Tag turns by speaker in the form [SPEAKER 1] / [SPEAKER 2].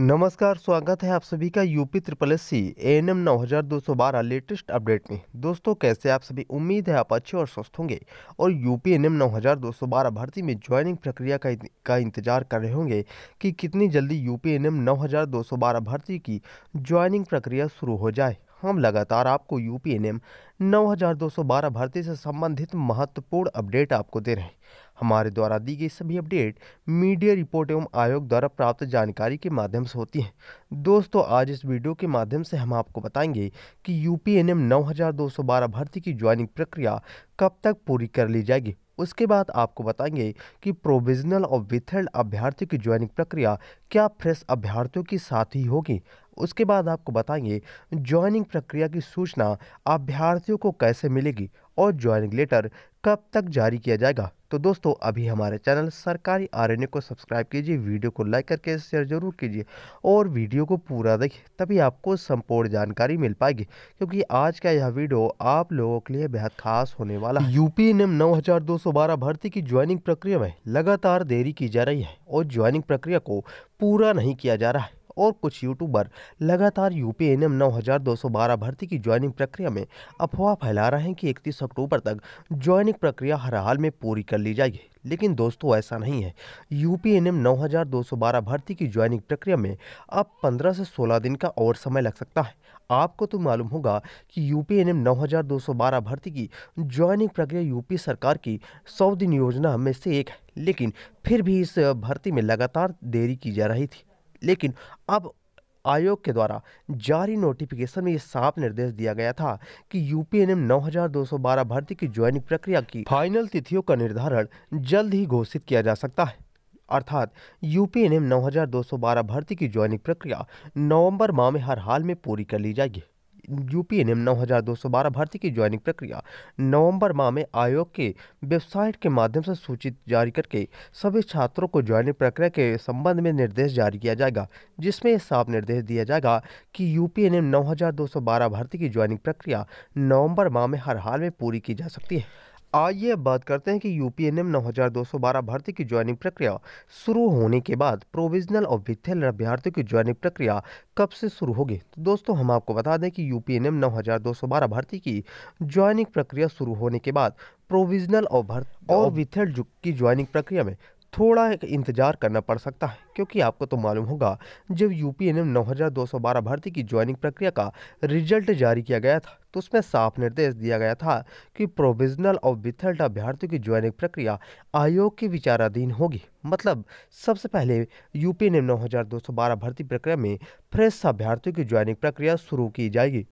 [SPEAKER 1] नमस्कार स्वागत है आप सभी का UP triple S C N M नौ हज़ार दो सौ बारह लेटेस्ट अपडेट में दोस्तों कैसे आप सभी उम्मीद है आप अच्छे और स्वस्थ होंगे और यूपी एन एम नौ हज़ार दो सौ बारह भर्ती में ज्वाइनिंग प्रक्रिया का का इंतजार कर रहे होंगे कि कितनी जल्दी यूपी एन एम नौ हज़ार दो सौ बारह भर्ती की ज्वाइनिंग प्रक्रिया शुरू हो जाए हम लगातार आपको यू पी एन एम नौ हज़ार दो सौ बारह भर्ती से संबंधित महत्वपूर्ण अपडेट आपको दे रहे हैं हमारे द्वारा दी गई सभी अपडेट मीडिया रिपोर्ट एवं आयोग द्वारा प्राप्त जानकारी के माध्यम से होती हैं दोस्तों आज इस वीडियो के माध्यम से हम आपको बताएंगे कि यू पी एन एम भर्ती की ज्वाइनिंग प्रक्रिया कब तक पूरी कर ली जाएगी उसके बाद आपको बताएंगे कि प्रोविजनल और विथर्ड अभ्यर्थियों की ज्वाइनिंग प्रक्रिया क्या फ्रेश अभ्यर्थियों के साथ ही होगी उसके बाद आपको बताएंगे ज्वाइनिंग प्रक्रिया की सूचना अभ्यर्थियों को कैसे मिलेगी और ज्वाइनिंग लेटर कब तक जारी किया जाएगा तो दोस्तों अभी हमारे चैनल सरकारी आर को सब्सक्राइब कीजिए वीडियो को लाइक करके शेयर जरूर कीजिए और वीडियो को पूरा देखिए तभी आपको संपूर्ण जानकारी मिल पाएगी क्योंकि आज का यह वीडियो आप लोगों के लिए बेहद खास होने वाला है यूपी एन एम भर्ती की ज्वाइनिंग प्रक्रिया में लगातार देरी की जा रही है और ज्वाइनिंग प्रक्रिया को पूरा नहीं किया जा रहा है और कुछ यूट्यूबर लगातार पी एन एम भर्ती की ज्वाइनिंग प्रक्रिया में अफवाह फैला रहे हैं कि इकतीस अक्टूबर तक ज्वाइनिंग प्रक्रिया हर हाल में पूरी कर ली जाएगी लेकिन दोस्तों ऐसा नहीं है पी एन एम भर्ती की ज्वाइनिंग प्रक्रिया में अब 15 से 16 दिन का और समय लग सकता है आपको तो मालूम होगा कि पी एन एम भर्ती की ज्वाइनिंग प्रक्रिया यूपी सरकार की सौ दिन योजना में से एक है लेकिन फिर भी इस भर्ती में लगातार देरी की जा रही थी लेकिन अब आयोग के द्वारा जारी नोटिफिकेशन में यह साफ निर्देश दिया गया था कि यूपीएनएम 9212 भर्ती की ज्वाइनिंग प्रक्रिया की फाइनल तिथियों का निर्धारण जल्द ही घोषित किया जा सकता है अर्थात यूपीएनएम 9212 भर्ती की ज्वाइनिंग प्रक्रिया नवंबर माह में हर हाल में पूरी कर ली जाएगी दो सौ बारह भर्ती की ज्वाइनिंग प्रक्रिया नवंबर माह में आयोग के वेबसाइट के माध्यम से सूचित जारी करके सभी छात्रों को ज्वाइनिंग प्रक्रिया के संबंध में निर्देश जारी किया जाएगा जिसमें यह साफ निर्देश दिया जाएगा कि दो सौ बारह भर्ती की ज्वाइनिंग प्रक्रिया नवंबर माह में हर हाल में पूरी की जा सकती है आइए बात करते हैं कि यू पी एन एम नौ हज़ार दो सौ बारह भर्ती की ज्वाइनिंग प्रक्रिया शुरू होने के बाद प्रोविजनल और विथेल अभ्यर्थियों की ज्वाइनिंग प्रक्रिया कब से शुरू होगी तो दोस्तों हम आपको बता दें कि यू पी एन एम नौ हज़ार दो सौ बारह भर्ती की ज्वाइनिंग प्रक्रिया शुरू होने के बाद प्रोविजनल और भर्ती और विथेल की ज्वाइनिंग प्रक्रिया में थोड़ा एक इंतज़ार करना पड़ सकता है क्योंकि आपको तो मालूम होगा जब यू पी एन एम नौ हज़ार दो सौ बारह भर्ती की ज्वाइनिंग प्रक्रिया का रिजल्ट जारी किया गया था तो उसमें साफ निर्देश दिया गया था कि प्रोविजनल और विथल्ट अभ्यर्थियों की ज्वाइनिंग प्रक्रिया आयोग के विचाराधीन होगी मतलब सबसे पहले यू पी एन एम नौ हज़ार दो सौ बारह भर्ती प्रक्रिया में फ्रेश अभ्यर्थियों की ज्वाइनिंग प्रक्रिया शुरू की जाएगी